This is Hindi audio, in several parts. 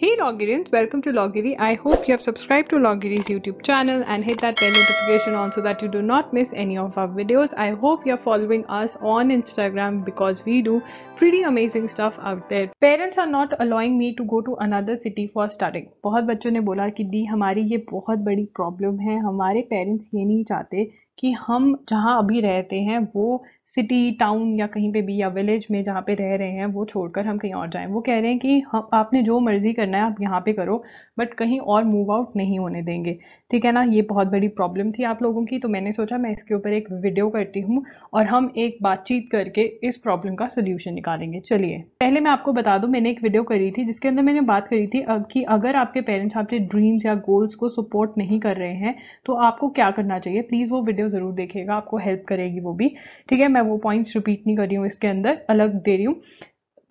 Hey Logirians, welcome to Logiri. I hope you have subscribed to Logiri's YouTube channel and hit that bell notification on so that you do not miss any of our videos. I hope you are following us on Instagram because we do pretty amazing stuff out there. Parents are not allowing me to go to another city for studying. बहुत बच्चों ने बोला कि दी हमारी ये बहुत बड़ी problem है हमारे parents ये नहीं चाहते कि हम जहाँ अभी रहते हैं वो सिटी टाउन या कहीं पे भी या विलेज में जहाँ पे रह रहे हैं वो छोड़कर हम कहीं और जाएं वो कह रहे हैं कि हम आपने जो मर्ज़ी करना है आप यहाँ पे करो बट कहीं और मूव आउट नहीं होने देंगे ठीक है ना ये बहुत बड़ी प्रॉब्लम थी आप लोगों की तो मैंने सोचा मैं इसके ऊपर एक वीडियो करती हूँ और हम एक बातचीत करके इस प्रॉब्लम का सोल्यूशन निकालेंगे चलिए पहले मैं आपको बता दूँ मैंने एक वीडियो करी थी जिसके अंदर मैंने बात करी थी कि अगर आपके पेरेंट्स आपके ड्रीम्स या गोल्स को सपोर्ट नहीं कर रहे हैं तो आपको क्या करना चाहिए प्लीज़ वो वीडियो ज़रूर देखेगा आपको हेल्प करेगी वो भी ठीक है मैं वो पॉइंट्स रिपीट नहीं कर रही हूँ इसके अंदर अलग दे रही हूँ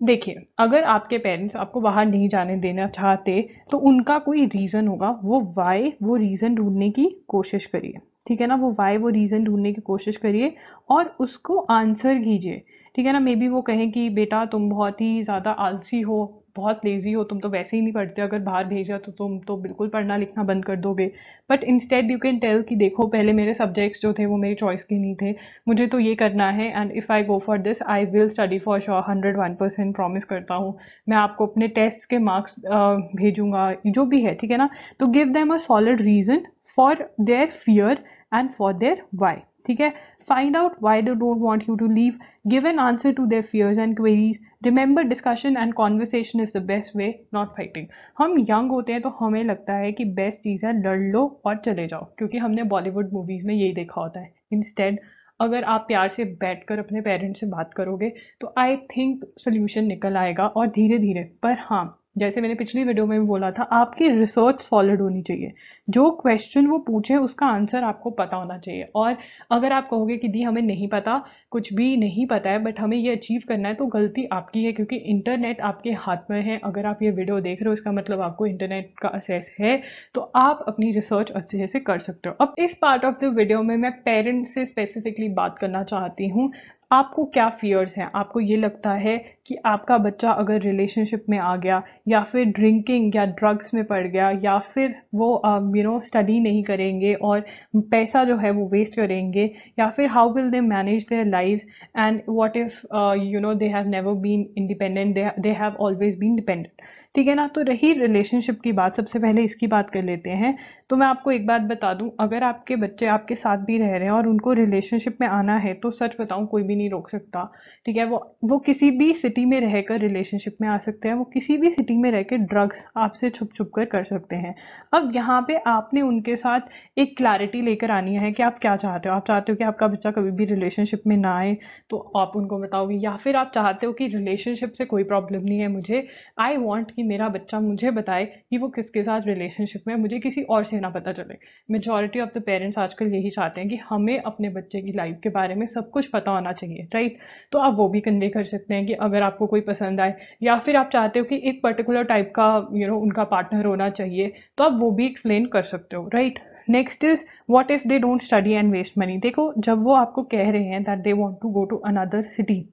देखिए अगर आपके पेरेंट्स आपको बाहर नहीं जाने देना चाहते तो उनका कोई रीज़न होगा वो वाई वो रीज़न ढूंढने की कोशिश करिए ठीक है ना वो वाई वो रीज़न ढूंढने की कोशिश करिए और उसको आंसर कीजिए ठीक है ना मे बी वो कहें कि बेटा तुम बहुत ही ज़्यादा आलसी हो बहुत लेज़ी हो तुम तो वैसे ही नहीं पढ़ते अगर बाहर भेजा तो तुम तो बिल्कुल पढ़ना लिखना बंद कर दोगे but instead you can tell कि देखो पहले मेरे सब्जेक्ट्स जो थे वो मेरी चॉइस के नहीं थे मुझे तो ये करना है and if I go for this I will study for sure hundred one percent promise करता हूँ मैं आपको अपने टेस्ट के मार्क्स भेजूंगा जो भी है ठीक है ना तो give them a solid reason for their fear and for their why ठीक है Find out why they don't want you to leave. Give an answer to their fears and queries. Remember, discussion and conversation is the best way, not fighting. hum young hote hain to hame lagta hai ki best cheez hai lad lo aur chale jao kyunki humne bollywood movies mein yahi dekha hota hai instead अगर आप प्यार से बैठकर अपने पेरेंट्स से बात करोगे तो आई थिंक सोल्यूशन निकल आएगा और धीरे धीरे पर हाँ जैसे मैंने पिछली वीडियो में भी बोला था आपकी रिसर्च सॉलिड होनी चाहिए जो क्वेश्चन वो पूछे उसका आंसर आपको पता होना चाहिए और अगर आप कहोगे कि दी हमें नहीं पता कुछ भी नहीं पता है बट हमें ये अचीव करना है तो गलती आपकी है क्योंकि इंटरनेट आपके हाथ में है अगर आप ये वीडियो देख रहे हो इसका मतलब आपको इंटरनेट का असेस है तो आप अपनी रिसर्च अच्छे से कर सकते हो अब इस पार्ट ऑफ द वीडियो में मैं पेरेंट्स से स्पेसिफिकली बात करना चाहती हूँ आपको क्या फियर्स हैं आपको ये लगता है कि आपका बच्चा अगर रिलेशनशिप में आ गया या फिर ड्रिंकिंग या ड्रग्स में पड़ गया या फिर वो यू नो स्टडी नहीं करेंगे और पैसा जो है वो वेस्ट करेंगे या फिर how will they manage their life and what if you know they have never been independent they have always been dependent ठीक है ना तो रही रिलेशनशिप की बात सबसे पहले इसकी बात कर लेते हैं तो मैं आपको एक बात बता दूं अगर आपके बच्चे आपके साथ भी रह रहे हैं और उनको रिलेशनशिप में आना है तो सच बताऊं कोई भी नहीं रोक सकता ठीक है वो वो किसी भी सिटी में रहकर रिलेशनशिप में आ सकते हैं वो किसी भी सिटी में रह कर ड्रग्स आपसे छुप छुप कर कर सकते हैं अब यहाँ पे आपने उनके साथ एक क्लैरिटी लेकर आनी है कि आप क्या चाहते हो आप चाहते हो कि आपका बच्चा कभी भी रिलेशनशिप में ना आए तो आप उनको बताओगे या फिर आप चाहते हो कि रिलेशनशिप से कोई प्रॉब्लम नहीं है मुझे आई वॉन्ट कि मेरा बच्चा मुझे बताए कि वो किसके साथ रिलेशनशिप में मुझे किसी और से ना पता चले मेजॉरिटी ऑफ द पेरेंट्स आजकल यही चाहते हैं कि हमें अपने बच्चे की लाइफ के बारे में सब कुछ पता होना चाहिए राइट तो आप वो भी कन्वे कर सकते हैं कि अगर आपको कोई पसंद आए या फिर आप चाहते हो कि एक पर्टिकुलर टाइप का यू you नो know, उनका पार्टनर होना चाहिए तो आप वो भी एक्सप्लेन कर सकते हो right next is what if they don't study and waste money देखो जब वो आपको कह रहे हैं that they want to go to another city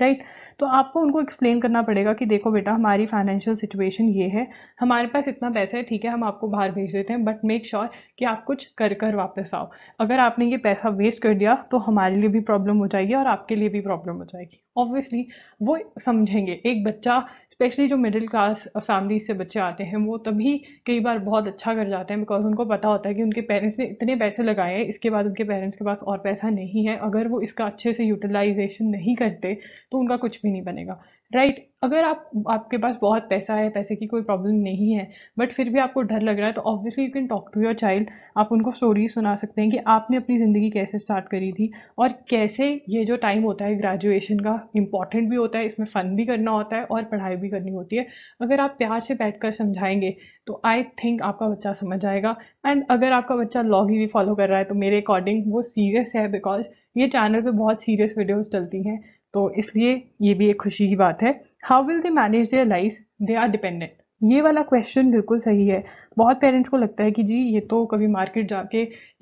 right right? तो आपको उनको एक्सप्लेन करना पड़ेगा कि देखो बेटा हमारी फाइनेंशियल सिचुएशन ये है हमारे पास इतना पैसा है ठीक है हम आपको बाहर भेज देते हैं बट मेक श्योर कि आप कुछ कर कर वापस आओ अगर आपने ये पैसा वेस्ट कर दिया तो हमारे लिए भी प्रॉब्लम हो जाएगी और आपके लिए भी प्रॉब्लम हो जाएगी ऑब्वियसली वो समझेंगे एक बच्चा स्पेशली जो मिडिल क्लास फैमिली से बच्चे आते हैं वो तभी कई बार बहुत अच्छा कर जाते हैं बिकॉज उनको पता होता है कि उनके पेरेंट्स ने इतने पैसे लगाए हैं इसके बाद उनके पेरेंट्स के पास और पैसा नहीं है अगर वो इसका अच्छे से यूटिलाइजेशन नहीं करते तो उनका कुछ भी नहीं बनेगा राइट right? अगर आप आपके पास बहुत पैसा है पैसे की कोई प्रॉब्लम नहीं है बट फिर भी आपको डर लग रहा है तो obviously you can talk to your child आप उनको स्टोरी सुना सकते हैं कि आपने अपनी ज़िंदगी कैसे स्टार्ट करी थी और कैसे ये जो टाइम होता है ग्रेजुएशन का इंपॉर्टेंट भी होता है इसमें फ़न भी करना होता है और पढ़ाई भी करनी होती है अगर आप प्यार से बैठ कर समझाएंगे तो आई थिंक आपका बच्चा समझ आएगा एंड अगर आपका बच्चा लॉग ही भी फॉलो कर रहा है तो मेरे अकॉर्डिंग वो सीरियस है बिकॉज ये चैनल पे बहुत सीरियस वीडियोस चलती हैं तो इसलिए ये भी एक खुशी की बात है how will they manage their life they are dependent ये वाला क्वेश्चन बिल्कुल सही है बहुत पेरेंट्स को लगता है कि जी ये तो कभी मार्केट जाके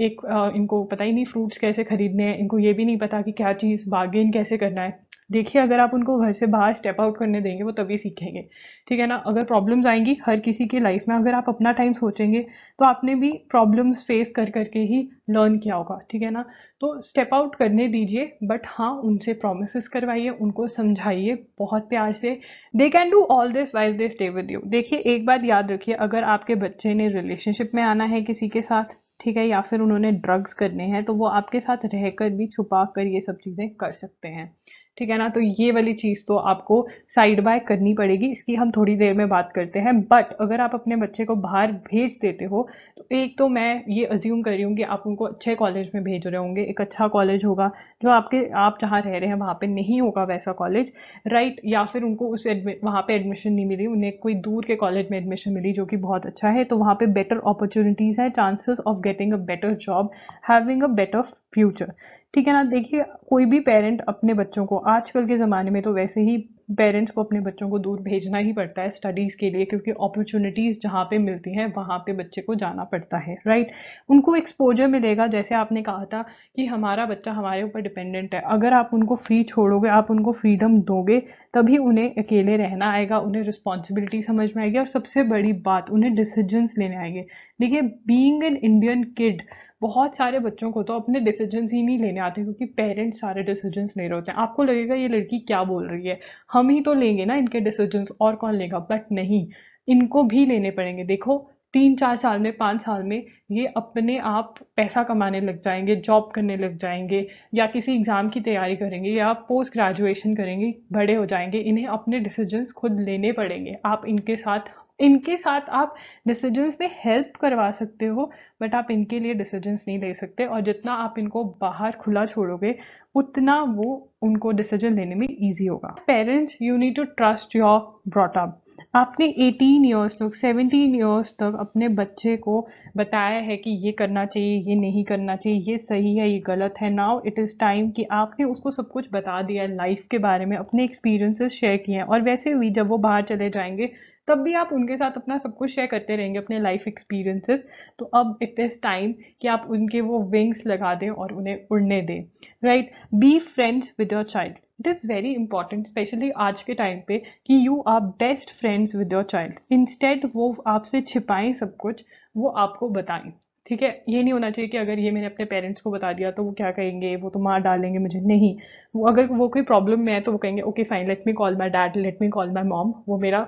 एक आ, इनको पता ही नहीं फ्रूट्स कैसे खरीदने हैं इनको ये भी नहीं पता कि क्या चीज़ बार्गेन कैसे करना है देखिए अगर आप उनको घर से बाहर स्टेप आउट करने देंगे वो तभी सीखेंगे ठीक है ना अगर प्रॉब्लम्स आएंगी हर किसी के लाइफ में अगर आप अपना टाइम सोचेंगे तो आपने भी प्रॉब्लम्स फेस कर करके ही लर्न किया होगा ठीक है ना तो स्टेप आउट करने दीजिए बट हाँ उनसे प्रोमिस करवाइए उनको समझाइए बहुत प्यार से they can do all this while they stay with you देखिए एक बात याद रखिए अगर आपके बच्चे ने रिलेशनशिप में आना है किसी के साथ ठीक है या फिर उन्होंने ड्रग्स करने हैं तो वो आपके साथ रहकर भी छुपा कर ये सब चीज़ें कर सकते हैं ठीक है ना तो ये वाली चीज़ तो आपको साइड बाय करनी पड़ेगी इसकी हम थोड़ी देर में बात करते हैं बट अगर आप अपने बच्चे को बाहर भेज देते हो तो एक तो मैं ये अज्यूम कर रही हूँ कि आप उनको अच्छे कॉलेज में भेज रहे होंगे एक अच्छा कॉलेज होगा जो आपके आप जहाँ रह रहे हैं वहाँ पर नहीं होगा वैसा कॉलेज राइट या फिर उनको उस वहाँ पर एडमिशन नहीं मिली उन्हें कोई दूर के कॉलेज में एडमिशन मिली जो कि बहुत अच्छा है तो वहाँ पर बेटर अपॉर्चुनिटीज़ हैं chances of getting a better job having a better future ठीक है ना देखिए कोई भी पेरेंट अपने बच्चों को आजकल के ज़माने में तो वैसे ही पेरेंट्स को अपने बच्चों को दूर भेजना ही पड़ता है स्टडीज़ के लिए क्योंकि अपॉर्चुनिटीज़ जहाँ पे मिलती हैं वहाँ पे बच्चे को जाना पड़ता है राइट उनको एक्सपोजर मिलेगा जैसे आपने कहा था कि हमारा बच्चा हमारे ऊपर डिपेंडेंट है अगर आप उनको फ्री छोड़ोगे आप उनको फ्रीडम दोगे तभी उन्हें अकेले रहना आएगा उन्हें रिस्पॉन्सिबिलिटी समझ में आएगी और सबसे बड़ी बात उन्हें डिसीजनस लेने आएंगे देखिए बींग एन इंडियन किड बहुत सारे बच्चों को तो अपने डिसीजन ही नहीं लेने आते क्योंकि पेरेंट्स सारे डिसीजन ले रहे होते हैं आपको लगेगा ये लड़की क्या बोल रही है हम ही तो लेंगे ना इनके डिसीजन और कौन लेगा बट नहीं इनको भी लेने पड़ेंगे देखो तीन चार साल में पाँच साल में ये अपने आप पैसा कमाने लग जाएंगे जॉब करने लग जाएंगे या किसी एग्ज़ाम की तैयारी करेंगे या पोस्ट ग्रेजुएशन करेंगे बड़े हो जाएंगे इन्हें अपने डिसीजंस खुद लेने पड़ेंगे आप इनके साथ इनके साथ आप डिसीजंस में हेल्प करवा सकते हो बट आप इनके लिए डिसीजंस नहीं ले सकते और जितना आप इनको बाहर खुला छोड़ोगे उतना वो उनको डिसीजन लेने में ईजी होगा parents you need to trust your brought up आपने 18 इयर्स तक 17 इयर्स तक अपने बच्चे को बताया है कि ये करना चाहिए ये नहीं करना चाहिए ये सही है ये गलत है नाउ इट इज़ टाइम कि आपने उसको सब कुछ बता दिया है लाइफ के बारे में अपने एक्सपीरियंसेस शेयर किए हैं और वैसे भी जब वो बाहर चले जाएंगे तब भी आप उनके साथ अपना सब कुछ शेयर करते रहेंगे अपने लाइफ एक्सपीरियंसेस तो अब इट इज़ टाइम कि आप उनके वो विंग्स लगा दें और उन्हें उड़ने दें right be friends with your child it is very important specially आज के टाइम पे कि you are best friends with your child instead वो आपसे छिपाएं सब कुछ वो आपको बताएं ठीक है ये नहीं होना चाहिए कि अगर ये मैंने अपने पेरेंट्स को बता दिया तो वो क्या कहेंगे वो तो मार डालेंगे मुझे नहीं वो अगर वो कोई प्रॉब्लम में है तो वो कहेंगे okay fine let me call my dad let me call my mom वो मेरा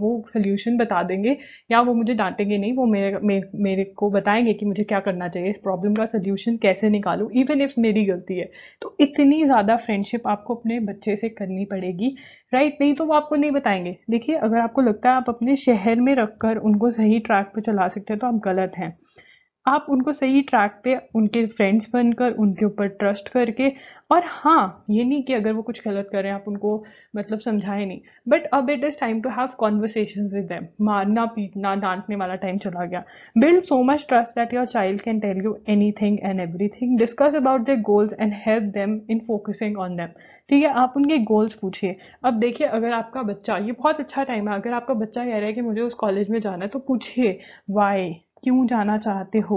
वो सोल्यूशन बता देंगे या वो मुझे डांटेंगे नहीं वो मेरे मे, मेरे को बताएंगे कि मुझे क्या करना चाहिए इस प्रॉब्लम का सोल्यूशन कैसे निकालूँ इवन इफ मेरी गलती है तो इतनी ज़्यादा फ्रेंडशिप आपको अपने बच्चे से करनी पड़ेगी राइट नहीं तो वो आपको नहीं बताएंगे देखिए अगर आपको लगता है आप अपने शहर में रख कर उनको सही ट्रैक पर चला सकते हैं तो आप गलत हैं आप उनको सही ट्रैक पे उनके फ्रेंड्स बनकर उनके ऊपर ट्रस्ट करके और हाँ ये नहीं कि अगर वो कुछ गलत कर रहे हैं आप उनको मतलब समझाएं नहीं बट अब it is time to have conversation with them मारना पीटना डांटने वाला टाइम चला गया build so much trust that your child can tell you anything and everything discuss about their goals and help them in focusing on them ठीक है आप उनके गोल्स पूछिए अब देखिए अगर आपका बच्चा ये बहुत अच्छा टाइम है अगर आपका बच्चा कह रहा है कि मुझे उस कॉलेज में जाना है तो पूछिए वाई क्यों जाना चाहते हो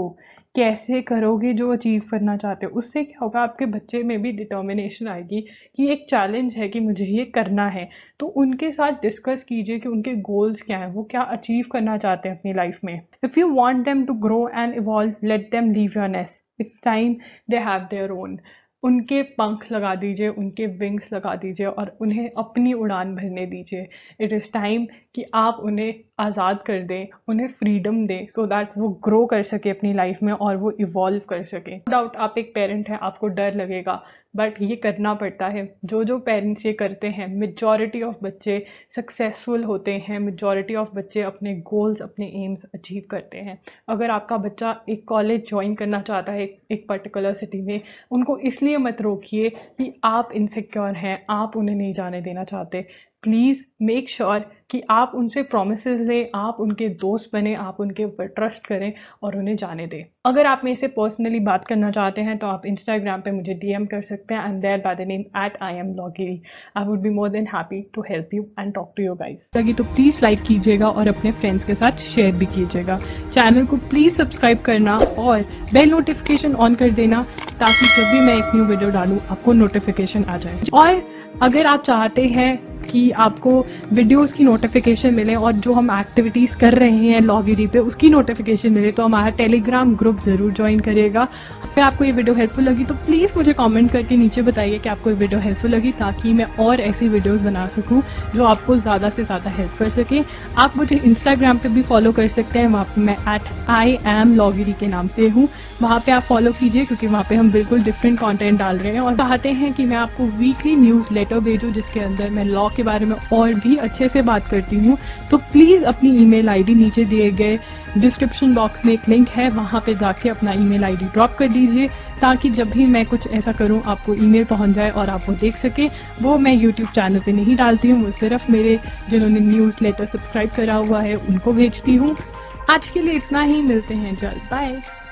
कैसे करोगे जो अचीव करना चाहते हो उससे क्या होगा आपके बच्चे में भी डिटर्मिनेशन आएगी कि एक चैलेंज है कि मुझे ये करना है तो उनके साथ डिस्कस कीजिए कि उनके गोल्स क्या हैं वो क्या अचीव करना चाहते हैं अपनी लाइफ में if you want them to grow and evolve let them leave your nest it's time they have their own उनके पंख लगा दीजिए उनके विंग्स लगा दीजिए और उन्हें अपनी उड़ान भरने दीजिए इट इज़ टाइम कि आप उन्हें आज़ाद कर दें उन्हें फ्रीडम दें सो so दैट वो ग्रो कर सके अपनी लाइफ में और वो इवॉल्व कर सके डाउट आप एक पेरेंट हैं आपको डर लगेगा बट ये करना पड़ता है जो जो पेरेंट्स ये करते हैं मेजॉरिटी ऑफ बच्चे सक्सेसफुल होते हैं मेजॉरिटी ऑफ बच्चे अपने गोल्स अपने एम्स अचीव करते हैं अगर आपका बच्चा एक कॉलेज ज्वाइन करना चाहता है एक पर्टिकुलर सिटी में उनको इसलिए मत रोकिए कि आप इनसिक्योर हैं आप उन्हें नहीं जाने देना चाहते प्लीज़ मेक श्योर कि आप उनसे प्रोमिस लें आप उनके दोस्त बने आप उनके ऊपर ट्रस्ट करें और उन्हें जाने दें अगर आप मेरे से पर्सनली बात करना चाहते हैं तो आप इंस्टाग्राम पे मुझे डीएम कर सकते हैं and there by the name at I am लॉगिरी I would be more than happy to help you and talk to your guys ताकि तो प्लीज़ लाइक कीजिएगा और अपने फ्रेंड्स के साथ शेयर भी कीजिएगा चैनल को प्लीज़ सब्सक्राइब करना और बेल नोटिफिकेशन ऑन कर देना ताकि जब भी मैं एक न्यू वीडियो डालूँ आपको नोटिफिकेशन आ जाए और अगर आप चाहते हैं कि आपको वीडियोस की नोटिफिकेशन मिले और जो हम एक्टिविटीज़ कर रहे हैं लॉगिरी पे उसकी नोटिफिकेशन मिले तो हमारा टेलीग्राम ग्रुप ज़रूर ज्वाइन करिएगा अगर आपको ये वीडियो हेल्पफुल लगी तो प्लीज़ मुझे कॉमेंट करके नीचे बताइए कि आपको ये वीडियो हेल्पफुल लगी ताकि मैं और ऐसी वीडियोज़ बना सकूँ जो आपको ज़्यादा से ज़्यादा हेल्प कर सके आप मुझे इंस्टाग्राम पे भी फॉलो कर सकते हैं वहाँ पर मैं एट आई एम लॉगिरी के नाम से हूँ वहाँ पे आप फॉलो कीजिए क्योंकि वहाँ पे हम बिल्कुल डिफरेंट कॉन्टेंट डाल रहे हैं और चाहते हैं कि मैं आपको वीकली न्यूज़ लेटर भेजूँ जिसके अंदर मैं लॉ के के बारे में और भी अच्छे से बात करती हूँ तो प्लीज़ अपनी ईमेल आईडी नीचे दिए गए डिस्क्रिप्शन बॉक्स में एक लिंक है वहाँ पे जाके अपना ईमेल आईडी ड्रॉप कर दीजिए ताकि जब भी मैं कुछ ऐसा करूँ आपको ईमेल पहुँच जाए और आप वो देख सके वो मैं यूट्यूब चैनल पे नहीं डालती हूँ वो सिर्फ मेरे जिन्होंने न्यूज़ लेटर सब्सक्राइब करा हुआ है उनको भेजती हूँ आज के लिए इतना ही मिलते हैं जल्द बाय